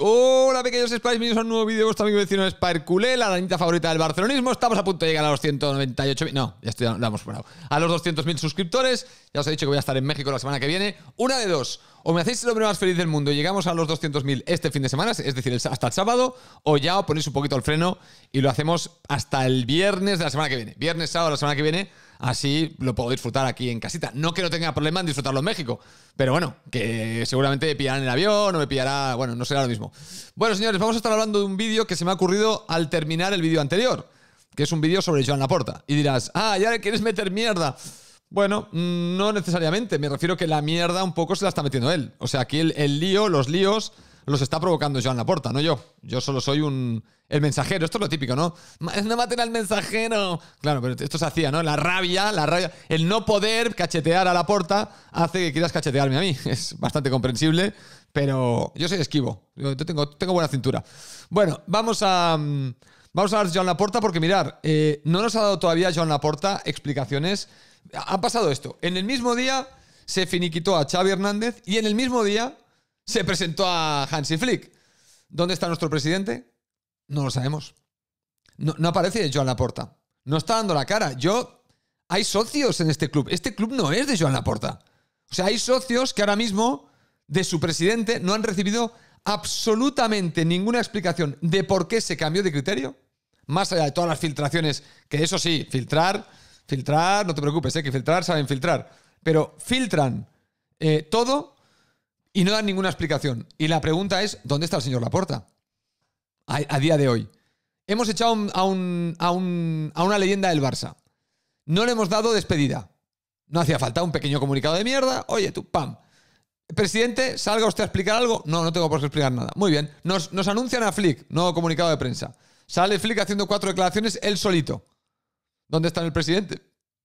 Hola pequeños Spies, bienvenidos a un nuevo vídeo vuestro amigo vecino Spire Culé, la lanita favorita del barcelonismo. Estamos a punto de llegar a los 198.000, no, ya estoy, lo hemos superado, a los 200.000 suscriptores. Ya os he dicho que voy a estar en México la semana que viene. Una de dos, o me hacéis el hombre más feliz del mundo y llegamos a los 200.000 este fin de semana, es decir, hasta el sábado, o ya os ponéis un poquito el freno y lo hacemos hasta el viernes de la semana que viene. Viernes, sábado, la semana que viene Así lo puedo disfrutar aquí en casita. No que no tenga problema en disfrutarlo en México, pero bueno, que seguramente me pillarán el avión o me pillará, bueno, no será lo mismo. Bueno, señores, vamos a estar hablando de un vídeo que se me ha ocurrido al terminar el vídeo anterior, que es un vídeo sobre Joan Laporta. Y dirás, ah, ya le quieres meter mierda. Bueno, mm, no necesariamente, me refiero que la mierda un poco se la está metiendo él. O sea, aquí el, el lío, los líos los está provocando Joan Laporta, no yo. Yo solo soy un. El mensajero, esto es lo típico, ¿no? No maten al mensajero. Claro, pero esto se hacía, ¿no? La rabia, la rabia. El no poder cachetear a Laporta hace que quieras cachetearme a mí. Es bastante comprensible, pero yo soy esquivo. Yo tengo, tengo buena cintura. Bueno, vamos a. Mm, vamos a hablar de Joan Laporta porque, mirar, eh, no nos ha dado todavía Joan Laporta explicaciones. Ha pasado esto. En el mismo día se finiquitó a Xavi Hernández y en el mismo día se presentó a Hansi Flick. ¿Dónde está nuestro presidente? No lo sabemos. No, no aparece Joan Laporta. No está dando la cara. Yo. Hay socios en este club. Este club no es de Joan Laporta. O sea, hay socios que ahora mismo de su presidente no han recibido absolutamente ninguna explicación de por qué se cambió de criterio, más allá de todas las filtraciones, que eso sí, filtrar, filtrar, no te preocupes, ¿eh? que filtrar saben filtrar, pero filtran eh, todo y no dan ninguna explicación. Y la pregunta es, ¿dónde está el señor Laporta? A, día de hoy. Hemos echado a, una leyenda del Barça. No le hemos dado despedida. No hacía falta un pequeño comunicado de mierda. Oye, tú, pam. Presidente, salga usted a explicar algo. No, no tengo por qué explicar nada. Muy bien. Nos, nos anuncian a Flick, nuevo comunicado de prensa. Sale Flick haciendo cuatro declaraciones él solito. ¿Dónde está el presidente?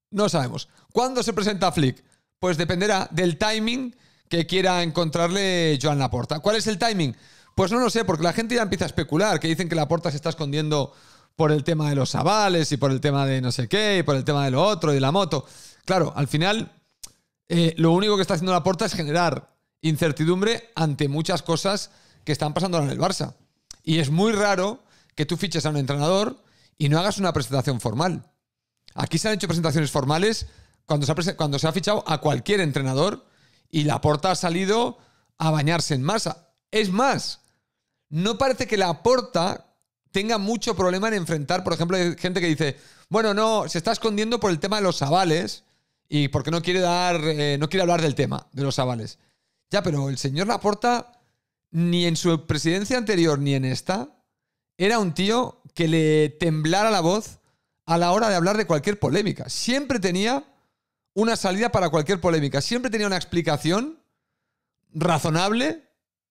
No sabemos. ¿Cuándo se presenta Flick? Pues dependerá del timing que quiera encontrarle Joan Laporta. ¿Cuál es el timing? Pues no lo sé, porque la gente ya empieza a especular, que dicen que Laporta se está escondiendo por el tema de los avales y por el tema de no sé qué, y por el tema de lo otro y de la moto. Claro, al final, eh, lo único que está haciendo Laporta es generar incertidumbre ante muchas cosas que están pasando ahora en el Barça. Y es muy raro que tú fiches a un entrenador y no hagas una presentación formal. Aquí se han hecho presentaciones formales cuando se ha fichado a cualquier entrenador y Laporta ha salido a bañarse en masa. Es más, no parece que Laporta tenga mucho problema en enfrentar, por ejemplo, gente que dice, bueno, no, se está escondiendo por el tema de los avales y porque no quiere dar, eh, no quiere hablar del tema de los avales. Ya, pero el señor Laporta, ni en su presidencia anterior ni en esta, era un tío que le temblara la voz a la hora de hablar de cualquier polémica. Siempre tenía una salida para cualquier polémica. Siempre tenía una explicación razonable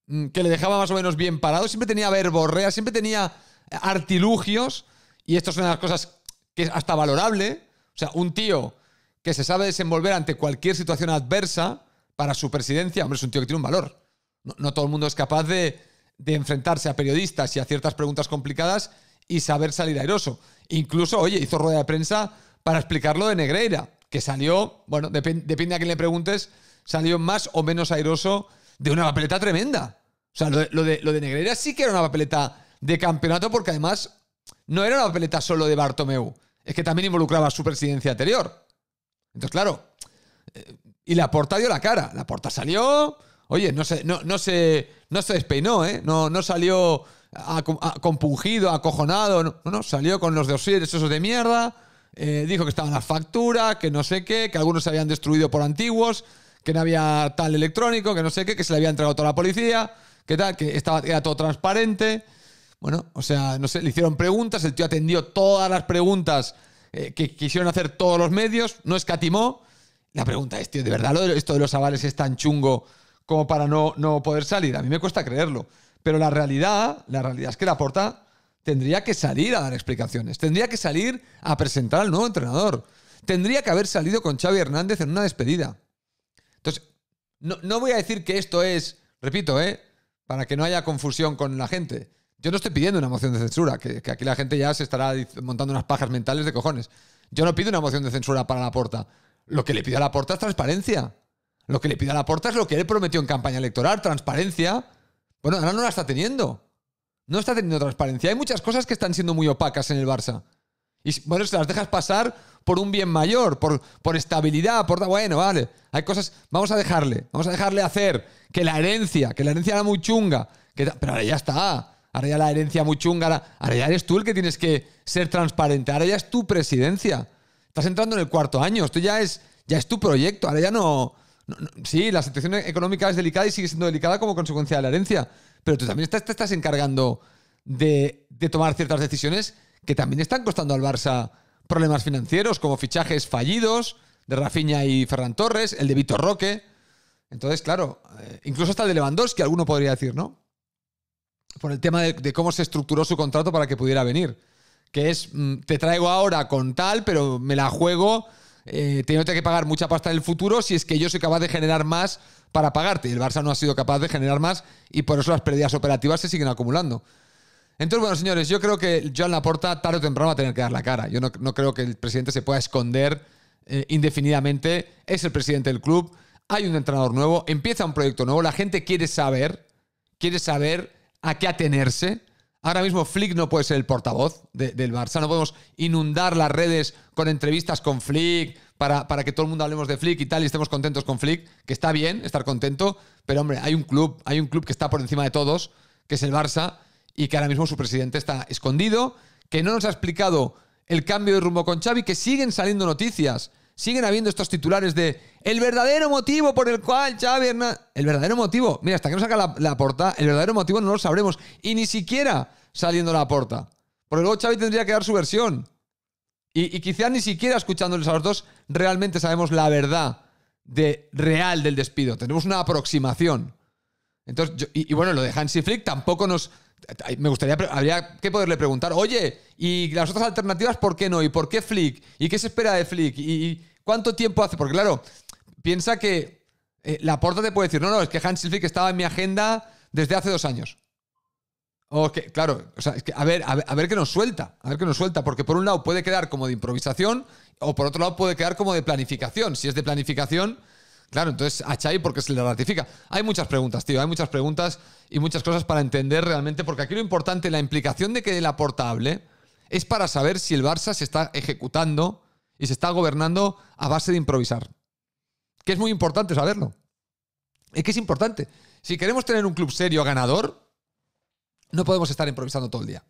mm, que le dejaba más o menos bien parado. Siempre tenía verborrea, siempre tenía artilugios. Y esto es una de las cosas que es hasta valorable. O sea, un tío que se sabe desenvolver ante cualquier situación adversa para su presidencia, hombre, es un tío que tiene un valor. No, todo el mundo es capaz de, enfrentarse a periodistas y a ciertas preguntas complicadas y saber salir airoso. Incluso, oye, hizo rueda de prensa para explicarlo de Negreira que salió, bueno, depende a quién le preguntes, salió más o menos airoso de una papeleta tremenda. O sea, lo de, lo de, sí que era una papeleta de campeonato porque además no era una papeleta solo de Bartomeu, es que también involucraba a su presidencia anterior. Entonces, claro, eh, y la porta dio la cara, la porta salió, oye, no se, no, no se, no se despeinó, ¿eh? no, no salió compungido, acojonado, no, no, salió con los dosieres esos de mierda, eh, dijo que estaban las facturas, que no sé qué, que algunos se habían destruido por antiguos, que no había tal electrónico, que no sé qué, que se le había entregado toda la policía, que tal, que estaba, era todo transparente. Bueno, o sea, no sé, le hicieron preguntas, el tío atendió todas las preguntas eh, que quisieron hacer todos los medios, no escatimó. La pregunta es, tío, ¿de verdad esto de los avales es tan chungo como para no, no poder salir? A mí me cuesta creerlo. Pero la realidad, la realidad es que la porta tendría que salir a dar explicaciones, tendría que salir a presentar al nuevo entrenador, tendría que haber salido con Xavi Hernández en una despedida. Entonces, no, voy a decir que esto es, repito, ¿eh? para que no haya confusión con la gente. Yo no estoy pidiendo una moción de censura, que, aquí la gente ya se estará montando unas pajas mentales de cojones. Yo no pido una moción de censura para la porta. Lo que le pido a la porta es transparencia. Lo que le pido a la porta es lo que él prometió en campaña electoral, transparencia. Bueno, ahora no la está teniendo. No está teniendo transparencia. Hay muchas cosas que están siendo muy opacas en el Barça. Y bueno, se las dejas pasar por un bien mayor, por, por estabilidad, por... Bueno, vale, hay cosas... Vamos a dejarle, vamos a dejarle hacer que la herencia, que la herencia era muy chunga, pero ahora ya está. Ahora ya la herencia muy chunga, ahora, ya eres tú el que tienes que ser transparente, ahora ya es tu presidencia. Estás entrando en el cuarto año, esto ya es, ya es tu proyecto, ahora ya no... Sí, la situación económica es delicada y sigue siendo delicada como consecuencia de la herencia, pero tú también te, estás encargando de, tomar ciertas decisiones que también están costando al Barça problemas financieros, como fichajes fallidos de Rafinha y Ferran Torres, el de Vitor Roque. Entonces, claro, eh, incluso hasta el de Lewandowski, alguno podría decir, ¿no? Por el tema de, cómo se estructuró su contrato para que pudiera venir. Que es, mm, te traigo ahora con tal, pero me la juego eh, tengo que pagar mucha pasta en el futuro si es que yo soy capaz de generar más para pagarte. Y el Barça no ha sido capaz de generar más y por eso las pérdidas operativas se siguen acumulando. Entonces, bueno, señores, yo creo que Joan Laporta tarde o temprano va a tener que dar la cara. Yo no, creo que el presidente se pueda esconder eh, indefinidamente. Es el presidente del club, hay un entrenador nuevo, empieza un proyecto nuevo, la gente quiere saber, quiere saber a qué atenerse. Ahora mismo Flick no puede ser el portavoz del Barça. No podemos inundar las redes con entrevistas con Flick para, para, que todo el mundo hablemos de Flick y tal y estemos contentos con Flick, que está bien estar contento, pero hombre, hay un club, hay un club que está por encima de todos, que es el Barça, y que ahora mismo su presidente está escondido, que no nos ha explicado el cambio de rumbo con Xavi, que siguen saliendo noticias, siguen habiendo estos titulares de el verdadero motivo por el cual Xavi El verdadero motivo, mira, hasta que no saca la, la porta, el verdadero motivo no lo sabremos. Y ni siquiera saliendo la porta. Porque luego Xavi tendría que dar su versión. Y, quizás ni siquiera escuchándoles a los dos realmente sabemos la verdad de, real del despido. Tenemos una aproximación. Entonces, y, bueno, lo de Hansi Flick tampoco nos... Me gustaría, habría que poderle preguntar, oye, ¿y las otras alternativas por qué no? ¿Y por qué Flick? ¿Y qué se espera de Flick? y cuánto tiempo hace? Porque claro, piensa que eh, la porta te puede decir, no, no, es que Hans que estaba en mi agenda desde hace dos años. O que, claro, es que a ver, a ver, a qué nos suelta, a ver qué nos suelta, porque por un lado puede quedar como de improvisación o por otro lado puede quedar como de planificación. Si es de planificación, claro, entonces a Chai porque se le ratifica. Hay muchas preguntas, tío, hay muchas preguntas y muchas cosas para entender realmente, porque aquí lo importante, la implicación de que el hable es para saber si el Barça se está ejecutando y se está gobernando a base de improvisar que es muy importante saberlo. Es que es importante. Si queremos tener un club serio ganador, no podemos estar improvisando todo el día.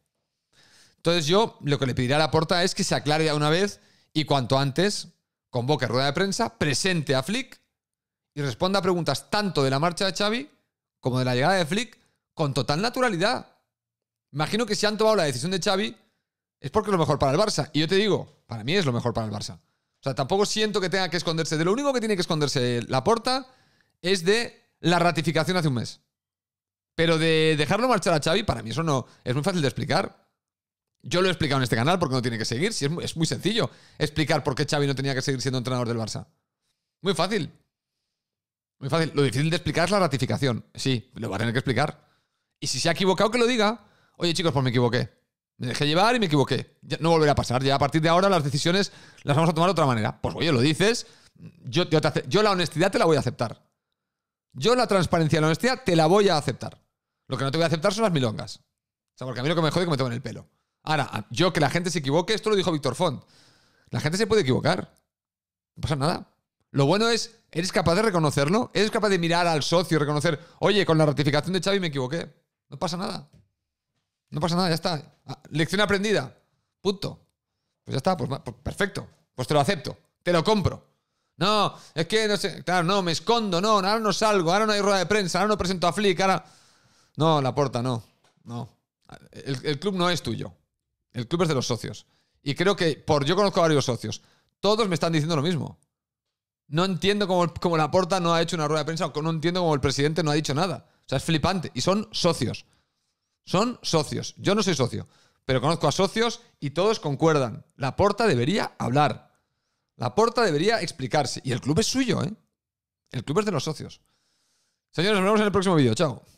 Entonces yo lo que le pediré a la porta es que se aclare de una vez y cuanto antes convoque rueda de prensa, presente a Flick y responda a preguntas tanto de la marcha de Xavi como de la llegada de Flick con total naturalidad. Imagino que si han tomado la decisión de Xavi es porque es lo mejor para el Barça. Y yo te digo, para mí es lo mejor para el Barça. O sea, tampoco siento que tenga que esconderse. De lo único que tiene que esconderse la porta es de la ratificación hace un mes. Pero de dejarlo marchar a Xavi, para mí eso no es muy fácil de explicar. Yo lo he explicado en este canal porque no tiene que seguir. es, muy, es muy sencillo explicar por qué Xavi no tenía que seguir siendo entrenador del Barça. Muy fácil. Muy fácil. Lo difícil de explicar es la ratificación. Sí, lo va a tener que explicar. Y si se ha equivocado, que lo diga. Oye, chicos, pues me equivoqué. Me dejé llevar y me equivoqué. Ya, no volverá a pasar. Ya a partir de ahora las decisiones las vamos a tomar de otra manera. Pues oye, lo dices. Yo, te, yo la honestidad te la voy a aceptar. Yo la transparencia y la honestidad te la voy a aceptar. Lo que no te voy a aceptar son las milongas. O sea, porque a mí lo que me jode es que me tomen el pelo. Ahora, yo que la gente se equivoque, esto lo dijo Víctor Font. La gente se puede equivocar. No pasa nada. Lo bueno es, ¿eres capaz de reconocerlo? ¿Eres capaz de mirar al socio y reconocer, oye, con la ratificación de Xavi me equivoqué? No pasa nada. No pasa nada, ya está. Ah, lección aprendida. Punto. Pues ya está, pues, pues, perfecto. Pues te lo acepto, te lo compro. No, es que no sé, claro, no, me escondo, no, ahora no salgo, ahora no hay rueda de prensa, ahora no presento a Flick, ahora... No, la porta, no, no. El, club no es tuyo, el club es de los socios. Y creo que, por yo conozco a varios socios, todos me están diciendo lo mismo. No entiendo cómo, cómo, la porta no ha hecho una rueda de prensa, o no entiendo cómo el presidente no ha dicho nada. O sea, es flipante. Y son socios. Son socios. Yo no soy socio, pero conozco a socios y todos concuerdan. La porta debería hablar. La porta debería explicarse. Y el club es suyo, ¿eh? El club es de los socios. Señores, nos vemos en el próximo vídeo. Chao.